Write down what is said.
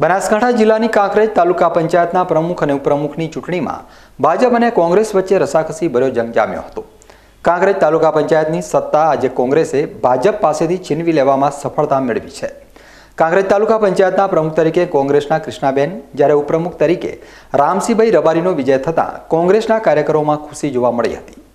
બનાસકાંઠા જિલ્લાની કાંકરેજ તાલુકા પંચાયતના પ્રમુખ અને ઉપપ્રમુખની ચૂંટણીમાં ભાજપ અને કોંગ્રેસ વચ્ચે રસાકસી ભર્યો જંગ જામ્યો હતો કાંકરેજ તાલુકા પંચાયતની સત્તા આજે કોંગ્રેસે ભાજપ પાસેથી છીનવી લેવામાં સફળતા મેળવી છે કાંકરેજ તાલુકા પંચાયતના પ્રમુખ તરીકે કોંગ્રેસના કૃષ્ણાબેન જ્યારે ઉપપ્રમુખ તરીકે રામસિંહભાઈ રબારીનો વિજય થતાં કોંગ્રેસના કાર્યકરોમાં ખુશી જોવા મળી હતી